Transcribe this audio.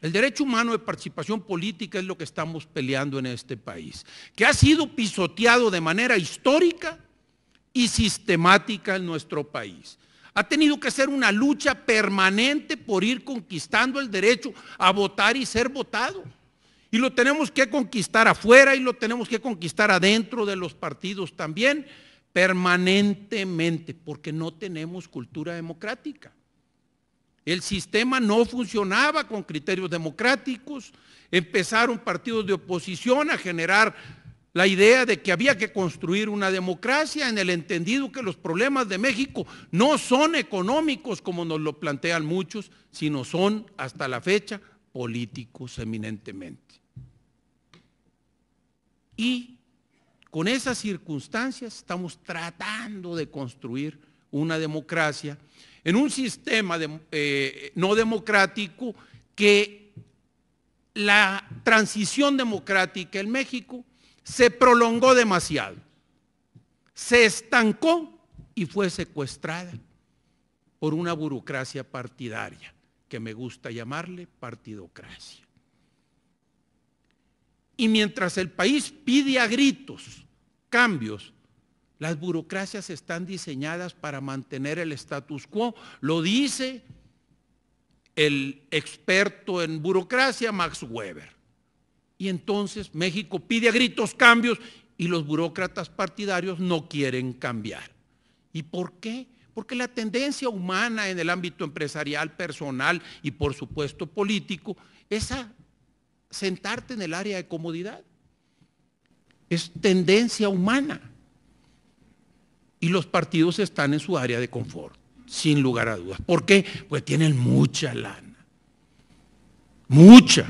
El derecho humano de participación política es lo que estamos peleando en este país, que ha sido pisoteado de manera histórica y sistemática en nuestro país. Ha tenido que ser una lucha permanente por ir conquistando el derecho a votar y ser votado. Y lo tenemos que conquistar afuera y lo tenemos que conquistar adentro de los partidos también, permanentemente, porque no tenemos cultura democrática. El sistema no funcionaba con criterios democráticos. Empezaron partidos de oposición a generar la idea de que había que construir una democracia en el entendido que los problemas de México no son económicos como nos lo plantean muchos, sino son hasta la fecha políticos eminentemente. Y con esas circunstancias estamos tratando de construir una democracia, en un sistema eh, no democrático que la transición democrática en México se prolongó demasiado, se estancó y fue secuestrada por una burocracia partidaria, que me gusta llamarle partidocracia. Y mientras el país pide a gritos cambios las burocracias están diseñadas para mantener el status quo. Lo dice el experto en burocracia, Max Weber. Y entonces México pide a gritos cambios y los burócratas partidarios no quieren cambiar. ¿Y por qué? Porque la tendencia humana en el ámbito empresarial, personal y por supuesto político es a sentarte en el área de comodidad. Es tendencia humana y los partidos están en su área de confort, sin lugar a dudas. ¿Por qué? Pues tienen mucha lana. Mucha.